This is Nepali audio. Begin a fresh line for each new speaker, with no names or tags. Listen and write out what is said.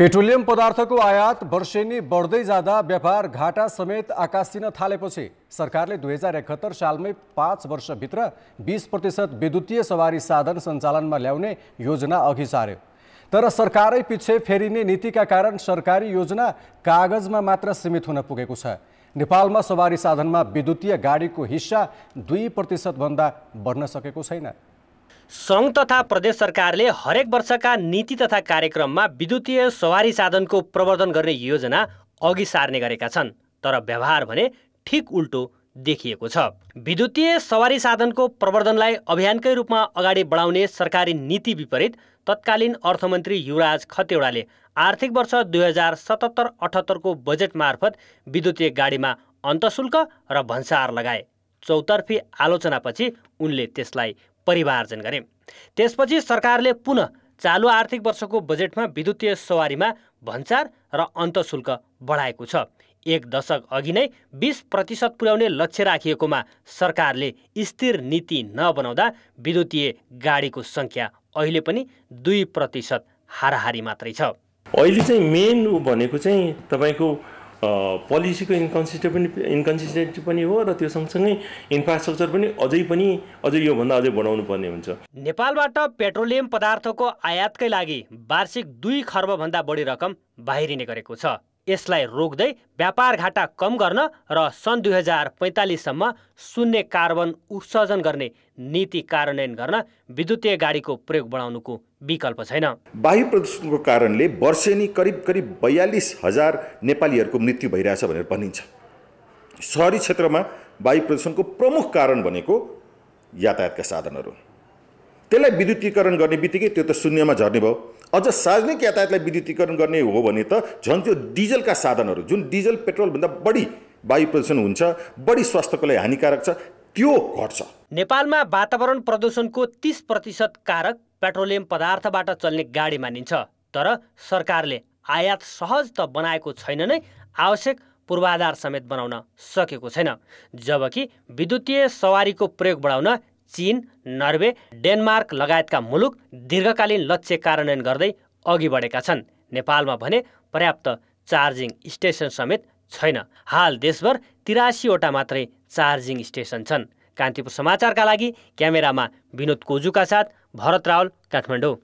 पेट्रोलियम पदार्थको आयात वर्षेनी बढ्दै जाँदा व्यापार घाटा समेत आकाशिन थालेपछि सरकारले दुई हजार एकहत्तर सालमै पाँच वर्षभित्र बिस प्रतिशत विद्युतीय सवारी साधन सञ्चालनमा ल्याउने योजना अघि सार्यो तर सरकारै पछि फेरिने नीतिका कारण सरकारी योजना कागजमा मात्र सीमित हुन पुगेको छ नेपालमा सवारी साधनमा विद्युतीय गाडीको हिस्सा दुई प्रतिशतभन्दा बढ्न सकेको छैन
सङ्घ तथा प्रदेश सरकारले हरेक वर्षका नीति तथा कार्यक्रममा विद्युतीय सवारी साधनको प्रवर्धन गर्ने योजना अघि सार्ने गरेका छन् तर व्यवहार भने ठिक उल्टो देखिएको छ विद्युतीय सवारी साधनको प्रवर्धनलाई अभियानकै रूपमा अगाडि बढाउने सरकारी नीति विपरीत तत्कालीन अर्थमन्त्री युवराज खतेवडाले आर्थिक वर्ष दुई हजार सतहत्तर अठहत्तरको बजेट मार्फत विद्युतीय गाडीमा अन्तशुल्क र भन्सार लगाए चौतर्फी आलोचनापछि उनले त्यसलाई परिमार्जन गरे त्यसपछि सरकारले पुनः चालु आर्थिक वर्षको बजेटमा विद्युतीय सवारीमा भन्सार र अन्तशुल्क बढाएको छ एक दशक अघि नै बिस प्रतिशत पुर्याउने लक्ष्य राखिएकोमा सरकारले स्थिर नीति नबनाउँदा विद्युतीय गाडीको सङ्ख्या अहिले पनि दुई प्रतिशत हाराहारी मात्रै छ
अहिले चाहिँ मेन भनेको चाहिँ तपाईँको पोलिसीको इन्कन्सिस्टेन्ट पनि इन्कन्सिस्टेन्सी पनि हो र त्यो सँगसँगै इन्फ्रास्ट्रक्चर पनि अझै पनि अझै योभन्दा अझै बढाउनु पर्ने हुन्छ
नेपालबाट पेट्रोलियम पदार्थको आयातकै लागि वार्षिक दुई खर्बभन्दा बढी रकम बाहिरिने गरेको छ यसलाई रोक्दै व्यापार घाटा कम गर्न र सन् दुई हजार पैँतालिससम्म शून्य कार्बन उत्सर्जन गर्ने नीति कार्यान्वयन गर्न विद्युतीय गाडीको प्रयोग बढाउनुको विकल्प छैन
वायु प्रदूषणको कारणले वर्षेनी करिब करिब बयालिस हजार नेपालीहरूको मृत्यु भइरहेछ भनेर भनिन्छ सहरी क्षेत्रमा वायु प्रदूषणको प्रमुख कारण भनेको यातायातका साधनहरू त्यसलाई विद्युतीकरण गर्ने बित्तिकै त्यो त शून्यमा झर्ने भयो अझ सार्वजनिक यातायातलाई विद्युतीकरण गर्ने हो भने त झन् त्यो डिजलका साधनहरू जुन डिजल पेट्रोलभन्दा बढी वायु प्रदूषण हुन्छ बढी स्वास्थ्यको लागि हानिकारक छ त्यो घट्छ
नेपालमा वातावरण प्रदूषणको तिस प्रतिशत कारक पेट्रोलियम पदार्थबाट चल्ने गाडी मानिन्छ तर सरकारले आयात सहज त बनाएको छैन नै आवश्यक पूर्वाधार समेत बनाउन सकेको छैन जबकि विद्युतीय सवारीको प्रयोग बढाउन चीन नर्वे डेनमार्क लगायतका मुलुक दीर्घकालीन लक्ष्य कार्यान्वयन गर्दै अघि बढेका छन् नेपालमा भने पर्याप्त चार्जिङ स्टेसन समेत छैन हाल देशभर तिरासीवटा मात्रै चार्जिङ स्टेसन छन् कान्तिपुर समाचारका लागि क्यामेरामा विनोद कोजुका साथ भरत रावल काठमाडौँ